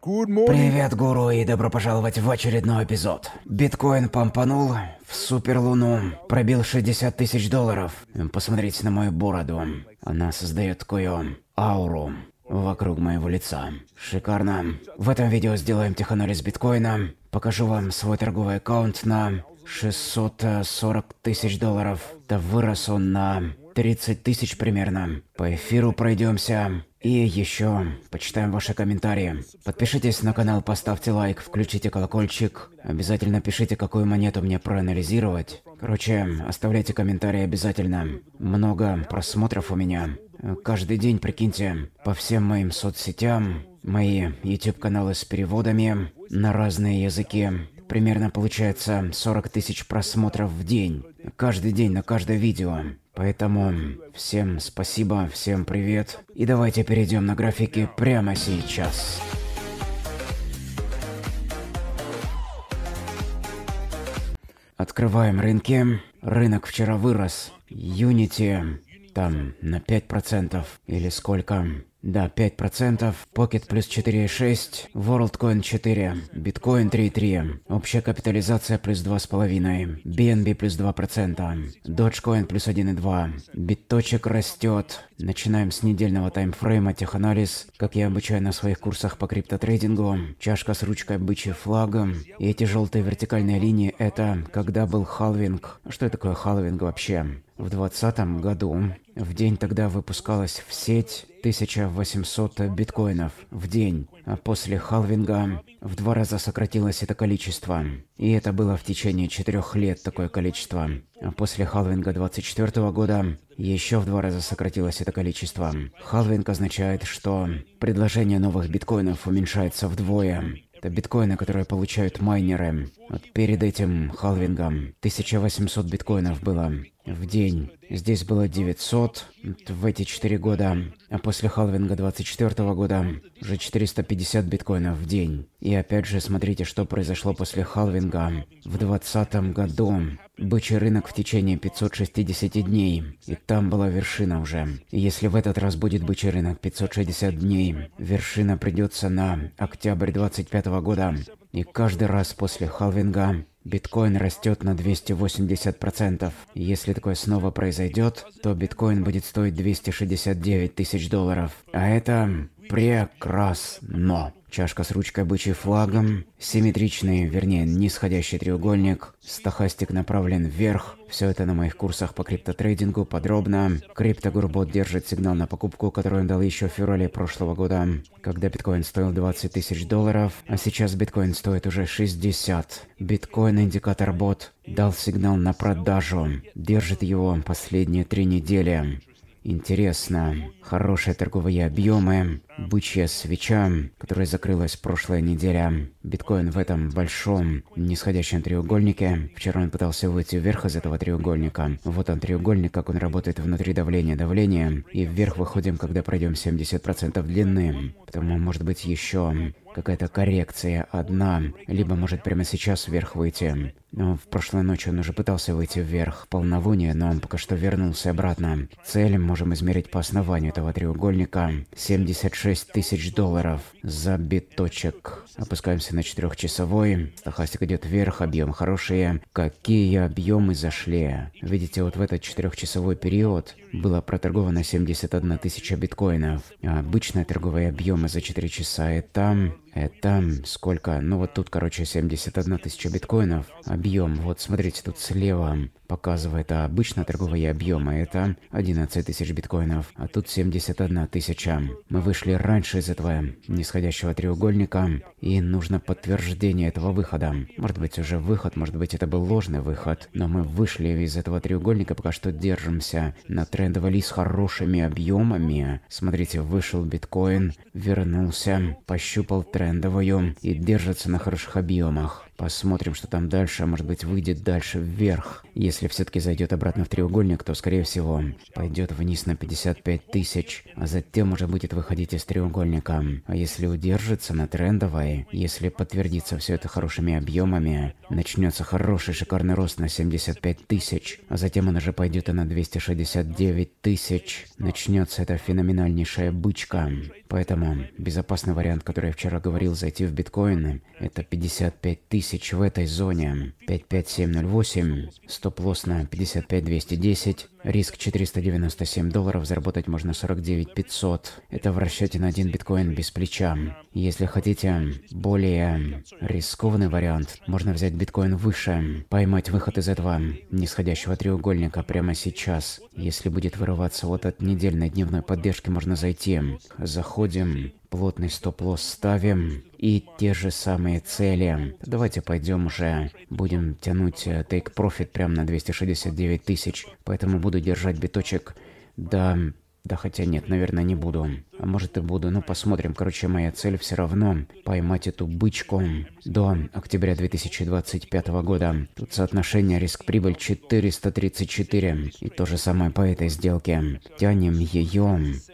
Привет, гуру, и добро пожаловать в очередной эпизод. Биткоин помпанул в суперлуну, пробил 60 тысяч долларов. Посмотрите на мою бороду. Она создает такую ауру вокруг моего лица. Шикарно. В этом видео сделаем теханализ биткоина. Покажу вам свой торговый аккаунт на 640 тысяч долларов. Да вырос он на 30 тысяч примерно. По эфиру пройдемся. И еще почитаем ваши комментарии. Подпишитесь на канал, поставьте лайк, включите колокольчик. Обязательно пишите, какую монету мне проанализировать. Короче, оставляйте комментарии обязательно. Много просмотров у меня. Каждый день, прикиньте, по всем моим соцсетям, мои YouTube-каналы с переводами на разные языки. Примерно получается 40 тысяч просмотров в день. Каждый день на каждое видео. Поэтому всем спасибо, всем привет. И давайте перейдем на графики прямо сейчас. Открываем рынки. Рынок вчера вырос. Unity там на 5% или сколько. Да, 5%, Pocket плюс 4,6, WorldCoin 4, Bitcoin 3,3, общая капитализация плюс 2,5, BNB плюс 2%, Dogecoin плюс 1,2, биточек растет, Начинаем с недельного таймфрейма, теханализ, как я обучаю на своих курсах по криптотрейдингу, чашка с ручкой бычьим флагом, и эти желтые вертикальные линии – это когда был халвинг. Что это такое халвинг вообще? В 2020 году в день тогда выпускалось в сеть 1800 биткоинов в день. После халвинга в два раза сократилось это количество. И это было в течение четырех лет такое количество. После халвинга 24 года еще в два раза сократилось это количество. Халвинг означает, что предложение новых биткоинов уменьшается вдвое. Это биткоины, которые получают майнеры. Вот перед этим халвингом 1800 биткоинов было в день. Здесь было 900 в эти 4 года, а после халвинга 24 года уже 450 биткоинов в день. И опять же, смотрите, что произошло после халвинга. В 2020 году бычий рынок в течение 560 дней, и там была вершина уже. И если в этот раз будет бычий рынок 560 дней, вершина придется на октябрь 25 года. И каждый раз после халвинга Биткоин растет на 280%. Если такое снова произойдет, то биткоин будет стоить 269 тысяч долларов. А это прекрасно. Чашка с ручкой бычий флагом, симметричный, вернее, нисходящий треугольник, стахастик направлен вверх. Все это на моих курсах по криптотрейдингу подробно. Криптогурбот держит сигнал на покупку, который он дал еще в феврале прошлого года, когда биткоин стоил 20 тысяч долларов, а сейчас биткоин стоит уже 60. Биткоин-индикатор бот дал сигнал на продажу, держит его последние три недели. Интересно, хорошие торговые объемы, бычья свеча, которая закрылась прошлая неделя. Биткоин в этом большом нисходящем треугольнике. Вчера он пытался выйти вверх из этого треугольника. Вот он треугольник, как он работает внутри давления давления. И вверх выходим, когда пройдем 70% длины. Потому может быть еще какая-то коррекция одна, либо может прямо сейчас вверх выйти. Но ну, в прошлой ночью он уже пытался выйти вверх, полнолуние, но он пока что вернулся обратно. Цель можем измерить по основанию этого треугольника. 76 тысяч долларов за биточек. Опускаемся на четырехчасовой. Стахастик идет вверх, объем хорошие. Какие объемы зашли? Видите, вот в этот четырехчасовой период было проторговано 71 тысяча биткоинов. Обычные торговые объемы за 4 часа это это сколько? Ну вот тут, короче, 71 тысяча биткоинов. Объем, вот смотрите, тут слева показывает а обычно торговые объемы, это 11 тысяч биткоинов, а тут 71 тысяча. Мы вышли раньше из этого нисходящего треугольника, и нужно подтверждение этого выхода. Может быть уже выход, может быть это был ложный выход, но мы вышли из этого треугольника, пока что держимся на трендовый лист с хорошими объемами. Смотрите, вышел биткоин, вернулся, пощупал тренд трендовую и держится на хороших объемах. Посмотрим, что там дальше, а может быть выйдет дальше вверх. Если все-таки зайдет обратно в треугольник, то скорее всего пойдет вниз на 55 тысяч, а затем уже будет выходить из треугольника. А если удержится на трендовой, если подтвердится все это хорошими объемами, начнется хороший шикарный рост на 75 тысяч, а затем он уже пойдет и на 269 тысяч. Начнется эта феноменальнейшая бычка. Поэтому безопасный вариант, который я вчера говорил, зайти в биткоин, это 55 тысяч тысяч в этой зоне. 55708, стоп-лосс на 55210, риск 497 долларов, заработать можно 49500 Это в расчете на один биткоин без плеча. Если хотите более рискованный вариант, можно взять биткоин выше, поймать выход из этого нисходящего треугольника прямо сейчас. Если будет вырываться вот от недельной дневной поддержки, можно зайти. Заходим, плотный стоп-лосс ставим и те же самые цели. Давайте пойдем уже, будем тянуть э, take profit прямо на 269 тысяч, поэтому буду держать биточек до да хотя нет, наверное, не буду. А может и буду, но посмотрим. Короче, моя цель все равно поймать эту бычку до октября 2025 года. Тут соотношение риск-прибыль 434. И то же самое по этой сделке. Тянем ее.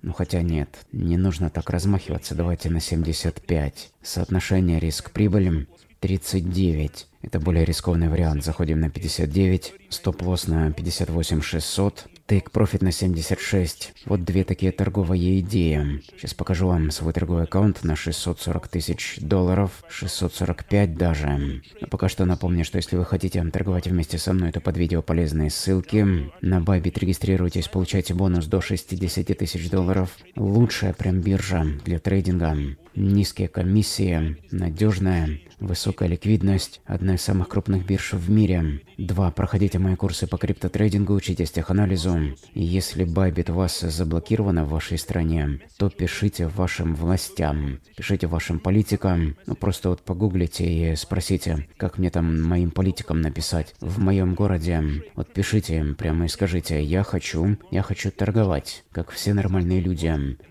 Ну хотя нет, не нужно так размахиваться, давайте на 75. Соотношение риск-прибыль 39. Это более рискованный вариант. Заходим на 59, стоп-лосс на 58 600, Take профит на 76. Вот две такие торговые идеи. Сейчас покажу вам свой торговый аккаунт на 640 тысяч долларов, 645 даже. Но пока что напомню, что если вы хотите торговать вместе со мной, то под видео полезные ссылки. На Bybit регистрируйтесь, получайте бонус до 60 тысяч долларов. Лучшая прям биржа для трейдинга низкие комиссии, надежная, высокая ликвидность, одна из самых крупных бирж в мире. Два. Проходите мои курсы по криптотрейдингу, учитесь теханализу. И если Bybit вас заблокирована в вашей стране, то пишите вашим властям, пишите вашим политикам, ну просто вот погуглите и спросите, как мне там моим политикам написать в моем городе. Вот пишите им прямо и скажите, я хочу, я хочу торговать, как все нормальные люди.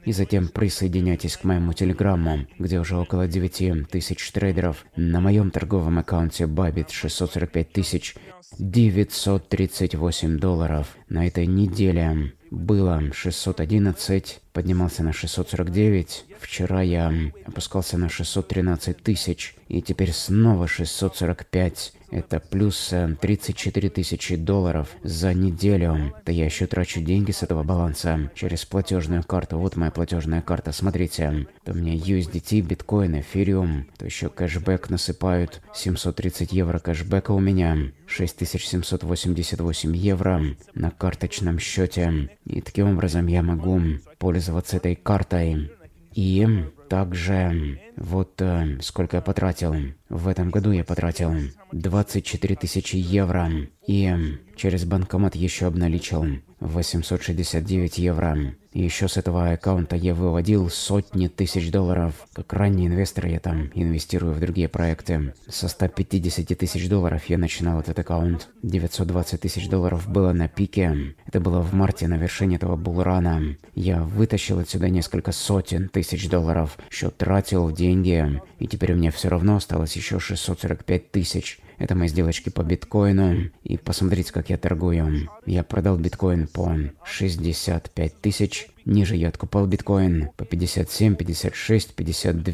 И затем присоединяйтесь к моему телеграмму форумом, где уже около 9 тысяч трейдеров. На моем торговом аккаунте Bybit 645 тысяч 938 долларов. На этой неделе было 611, поднимался на 649. Вчера я опускался на 613 тысяч и теперь снова 645. Это плюс 34 э, тысячи долларов за неделю. Да я еще трачу деньги с этого баланса. Через платежную карту. Вот моя платежная карта, смотрите. То у меня USDT, биткоин, эфириум. То еще кэшбэк насыпают. 730 евро кэшбэка у меня. 6788 евро на карточном счете. И таким образом я могу пользоваться этой картой. И также, вот э, сколько я потратил. В этом году я потратил 24 тысячи евро. И э, через банкомат еще обналичил 869 евро еще с этого аккаунта я выводил сотни тысяч долларов. Как ранний инвестор я там инвестирую в другие проекты. Со 150 тысяч долларов я начинал этот аккаунт. 920 тысяч долларов было на пике. Это было в марте на вершине этого булрана. Я вытащил отсюда несколько сотен тысяч долларов. Еще тратил деньги. И теперь у меня все равно осталось еще 645 тысяч. Это мои сделочки по биткоину. И посмотрите, как я торгую. Я продал биткоин по 65 тысяч much. Ниже я откупал биткоин по 57, 56, 52.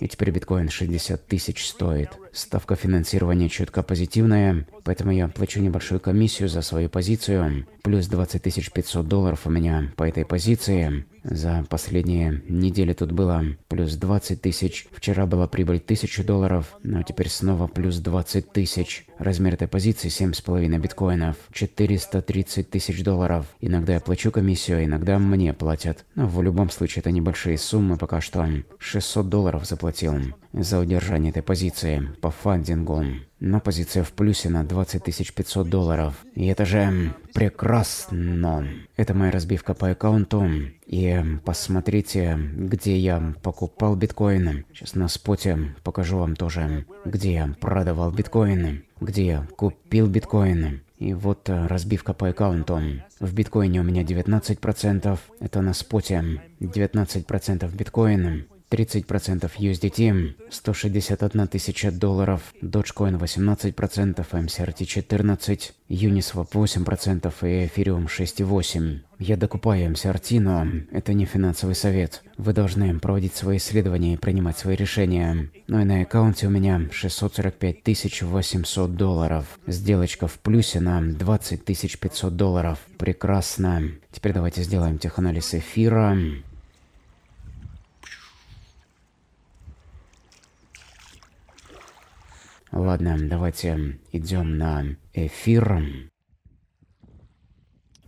И теперь биткоин 60 тысяч стоит. Ставка финансирования четко позитивная, поэтому я плачу небольшую комиссию за свою позицию. Плюс 20 500 долларов у меня по этой позиции. За последние недели тут было плюс 20 тысяч. Вчера была прибыль 1000 долларов, но теперь снова плюс 20 тысяч. Размер этой позиции 7,5 биткоинов, 430 тысяч долларов. Иногда я плачу комиссию, а иногда мне платят. Но в любом случае это небольшие суммы пока что. 600 долларов заплатил за удержание этой позиции по фандингу. Но позиция в плюсе на 20 500 долларов. И это же прекрасно. Это моя разбивка по аккаунту. И посмотрите, где я покупал биткоин. Сейчас на споте покажу вам тоже, где я продавал биткоины, где я купил биткоины. И вот э, разбивка по аккаунту. В биткоине у меня 19%, это на споте. 19% биткоин, 30% USDT, 161 тысяча долларов, Dogecoin 18%, MCRT 14%, Uniswap 8% и Ethereum 6,8%. Я докупаю MCRT, но это не финансовый совет. Вы должны проводить свои исследования и принимать свои решения. Ну и на аккаунте у меня 645 800 долларов. Сделочка в плюсе на 20 500 долларов. Прекрасно. Теперь давайте сделаем теханализ эфира. Ладно, давайте идем на эфир.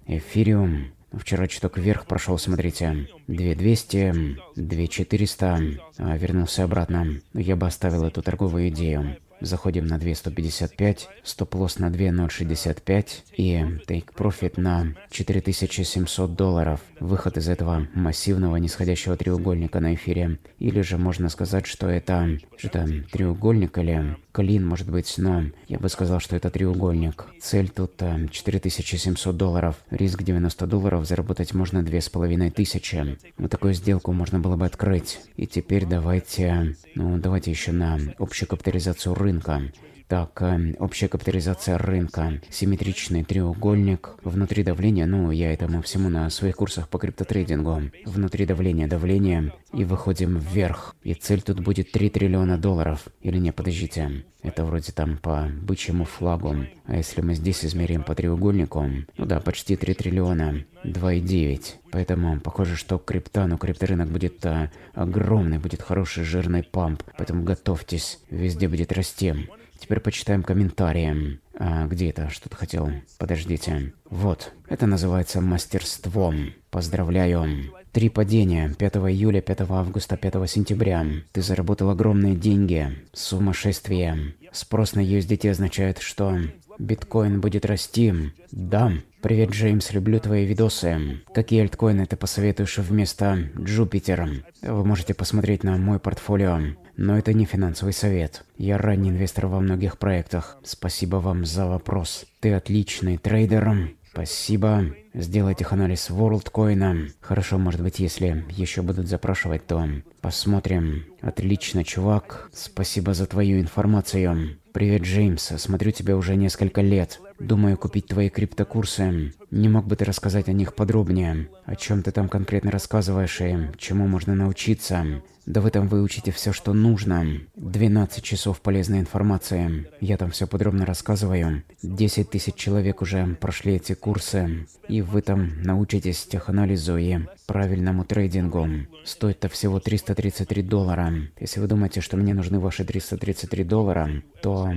Эфириум. Вчера чуток вверх прошел, смотрите. 2200, 2400. А, вернулся обратно. Я бы оставил эту торговую идею. Заходим на 2.155, стоп-лосс на 2.065 и take profit на 4700 долларов. Выход из этого массивного нисходящего треугольника на эфире. Или же можно сказать, что это что-то треугольник или клин, может быть, но я бы сказал, что это треугольник. Цель тут 4700 э, долларов. Риск 90 долларов, заработать можно 2500. Вот такую сделку можно было бы открыть. И теперь давайте, ну давайте еще на общую капитализацию рынка income Так, эм, общая капитализация рынка, симметричный треугольник, внутри давления, ну я этому всему на своих курсах по криптотрейдингу, внутри давления, давление, и выходим вверх. И цель тут будет 3 триллиона долларов. Или не, подождите, это вроде там по бычьему флагу. А если мы здесь измерим по треугольнику, ну да, почти 3 триллиона, 2,9. Поэтому похоже, что крипта, ну крипторынок будет а, огромный, будет хороший жирный памп. Поэтому готовьтесь, везде будет расти. Теперь почитаем комментарии. А, где это? Что-то хотел. Подождите. Вот. Это называется мастерством. Поздравляю. Три падения. 5 июля, 5 августа, 5 сентября. Ты заработал огромные деньги. Сумасшествие. Спрос на USDT означает, что биткоин будет расти. Да. Привет, Джеймс, люблю твои видосы. Какие альткоины ты посоветуешь вместо Джупитера? Вы можете посмотреть на мой портфолио но это не финансовый совет. Я ранний инвестор во многих проектах. Спасибо вам за вопрос. Ты отличный трейдер. Спасибо. Сделать их анализ WorldCoin. Хорошо, может быть, если еще будут запрашивать, то посмотрим. Отлично, чувак. Спасибо за твою информацию. Привет, Джеймс. Смотрю тебя уже несколько лет. Думаю купить твои криптокурсы. Не мог бы ты рассказать о них подробнее? О чем ты там конкретно рассказываешь и чему можно научиться? Да вы там выучите все, что нужно. 12 часов полезной информации. Я там все подробно рассказываю. 10 тысяч человек уже прошли эти курсы. И вы там научитесь теханализу и правильному трейдингу. стоит это всего 333 доллара. Если вы думаете, что мне нужны ваши 333 доллара, то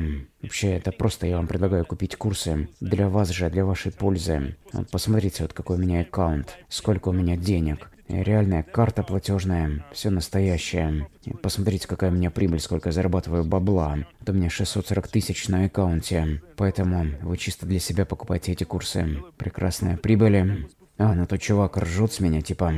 вообще это просто я вам предлагаю купить курсы для вас же, а для вашей пользы. Вот посмотрите, вот какой у меня аккаунт, сколько у меня денег. Реальная карта платежная, все настоящее. Посмотрите, какая у меня прибыль, сколько я зарабатываю бабла. Это у меня 640 тысяч на аккаунте. Поэтому вы чисто для себя покупайте эти курсы. Прекрасная прибыль. А, ну то чувак ржет с меня, типа,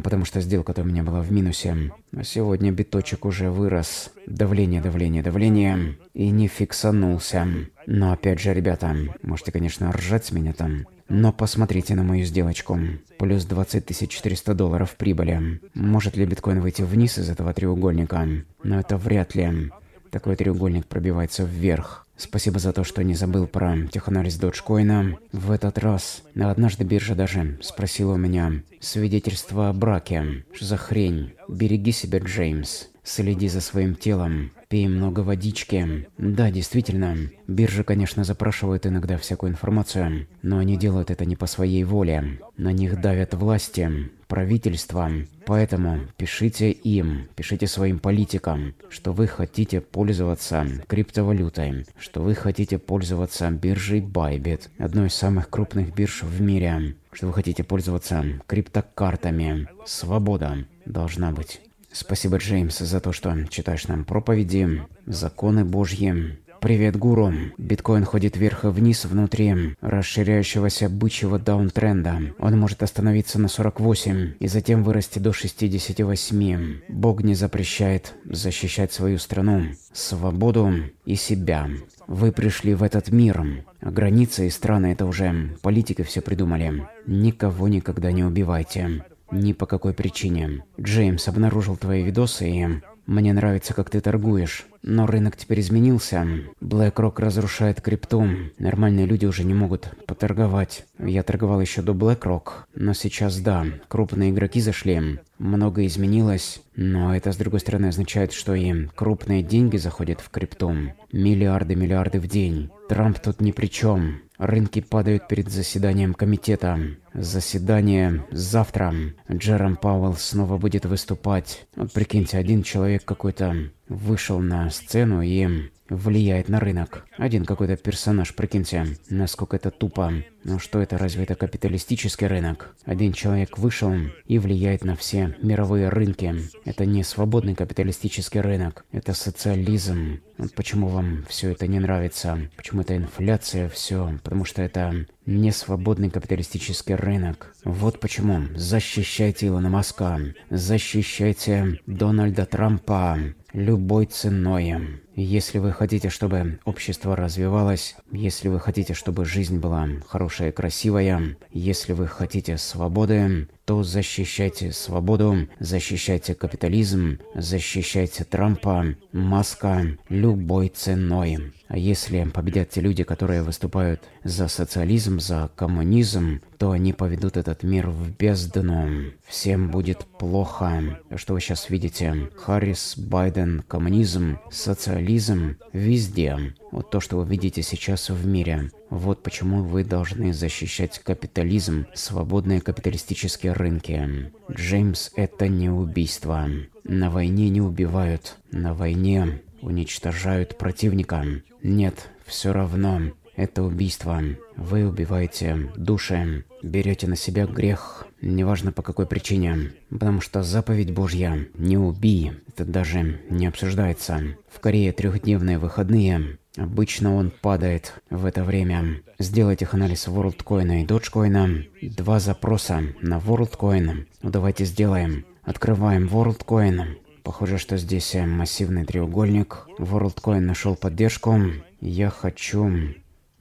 потому что сделка-то у меня была в минусе. А сегодня биточек уже вырос. Давление, давление, давление. И не фиксанулся. Но опять же, ребята, можете, конечно, ржать с меня там. Но посмотрите на мою сделочку. Плюс 20 400 долларов прибыли. Может ли биткоин выйти вниз из этого треугольника? Но это вряд ли. Такой треугольник пробивается вверх. Спасибо за то, что не забыл про теханализ доджкоина в этот раз. А однажды биржа даже спросила у меня свидетельство о браке. Что за хрень? Береги себя, Джеймс. Следи за своим телом. Пей много водички. Да, действительно, биржи, конечно, запрашивают иногда всякую информацию, но они делают это не по своей воле. На них давят власти, правительствам. Поэтому пишите им, пишите своим политикам, что вы хотите пользоваться криптовалютой, что вы хотите пользоваться биржей Bybit, одной из самых крупных бирж в мире, что вы хотите пользоваться криптокартами. Свобода должна быть. Спасибо, Джеймс, за то, что читаешь нам проповеди, законы Божьи. Привет, гуру. Биткоин ходит вверх и вниз внутри расширяющегося бычьего даунтренда. Он может остановиться на 48 и затем вырасти до 68. Бог не запрещает защищать свою страну, свободу и себя. Вы пришли в этот мир. Границы и страны это уже политики все придумали. Никого никогда не убивайте. Ни по какой причине. Джеймс обнаружил твои видосы и... Мне нравится, как ты торгуешь. Но рынок теперь изменился. BlackRock разрушает крипту. Нормальные люди уже не могут поторговать. Я торговал еще до BlackRock, но сейчас да, крупные игроки зашли. Многое изменилось, но это с другой стороны означает, что и крупные деньги заходят в крипту. Миллиарды, миллиарды в день. Трамп тут ни при чем. Рынки падают перед заседанием комитета. Заседание завтра. Джером Пауэлл снова будет выступать. Вот прикиньте, один человек какой-то вышел на сцену и влияет на рынок. Один какой-то персонаж, прикиньте, насколько это тупо. Ну что это, разве это капиталистический рынок? Один человек вышел и влияет на все мировые рынки. Это не свободный капиталистический рынок, это социализм. Вот почему вам все это не нравится? Почему это инфляция, все? Потому что это не свободный капиталистический рынок. Вот почему. Защищайте Илона Маска, защищайте Дональда Трампа, любой ценой. Если вы хотите, чтобы общество развивалось, если вы хотите, чтобы жизнь была хорошая и красивая, если вы хотите свободы, то защищайте свободу, защищайте капитализм, защищайте Трампа, Маска любой ценой. А если победят те люди, которые выступают за социализм, за коммунизм, то они поведут этот мир в бездну. Всем будет плохо. Что вы сейчас видите? Харрис, Байден, коммунизм, социализм везде вот то, что вы видите сейчас в мире. Вот почему вы должны защищать капитализм, свободные капиталистические рынки. Джеймс – это не убийство. На войне не убивают, на войне уничтожают противника. Нет, все равно. Это убийство. Вы убиваете души, берете на себя грех, неважно по какой причине. Потому что заповедь Божья «не убий» это даже не обсуждается. В Корее трехдневные выходные, Обычно он падает в это время. Сделайте анализ WorldCoin и Dogecoin. Два запроса на WorldCoin. Ну давайте сделаем. Открываем WorldCoin. Похоже, что здесь э, массивный треугольник. WorldCoin нашел поддержку. Я хочу...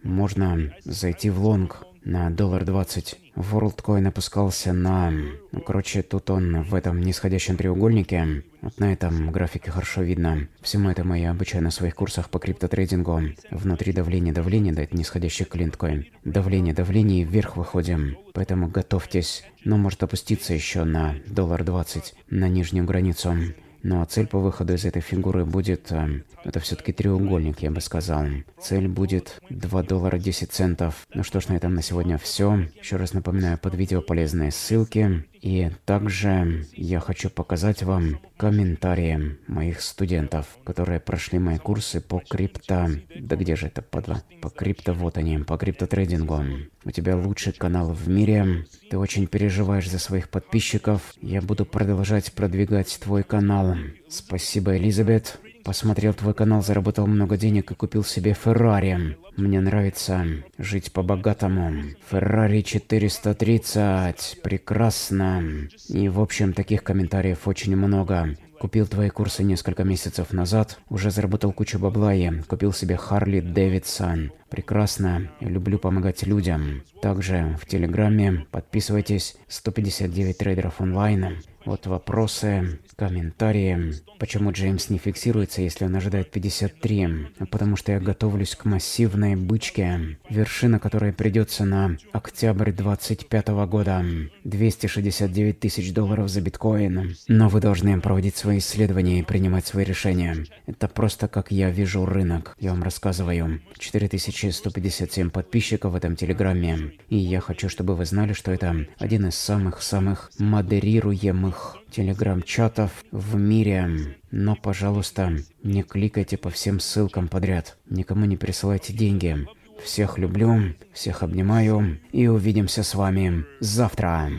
Можно зайти в лонг на доллар двадцать. WorldCoin опускался на... Ну, короче, тут он в этом нисходящем треугольнике. Вот на этом графике хорошо видно. Всему этому я обучаю на своих курсах по криптотрейдингу. Внутри давление, давление, да нисходящий клинткоин. Давление, давление и вверх выходим. Поэтому готовьтесь. Но может опуститься еще на доллар двадцать, на нижнюю границу. Ну а цель по выходу из этой фигуры будет... Э, это все-таки треугольник, я бы сказал. Цель будет 2 доллара 10 центов. Ну что ж, на этом на сегодня все. Еще раз напоминаю, под видео полезные ссылки. И также я хочу показать вам комментарии моих студентов, которые прошли мои курсы по крипто... Да где же это, подва? По крипто, вот они, по крипто-трейдингу. У тебя лучший канал в мире, ты очень переживаешь за своих подписчиков. Я буду продолжать продвигать твой канал. Спасибо, Элизабет. Посмотрел твой канал, заработал много денег и купил себе Феррари. Мне нравится жить по-богатому. Феррари 430. Прекрасно. И в общем, таких комментариев очень много. Купил твои курсы несколько месяцев назад, уже заработал кучу бабла и купил себе Харли Дэвидсон. Прекрасно, люблю помогать людям. Также в Телеграме подписывайтесь 159 трейдеров онлайн. Вот вопросы, комментарии. Почему Джеймс не фиксируется, если он ожидает 53? Потому что я готовлюсь к массивной бычке, вершина которой придется на октябрь 25 года. 269 тысяч долларов за биткоин. Но вы должны проводить свой свои исследования и принимать свои решения. Это просто как я вижу рынок. Я вам рассказываю. 4157 подписчиков в этом телеграмме. И я хочу, чтобы вы знали, что это один из самых-самых модерируемых телеграм-чатов в мире. Но, пожалуйста, не кликайте по всем ссылкам подряд. Никому не присылайте деньги. Всех люблю, всех обнимаю и увидимся с вами завтра.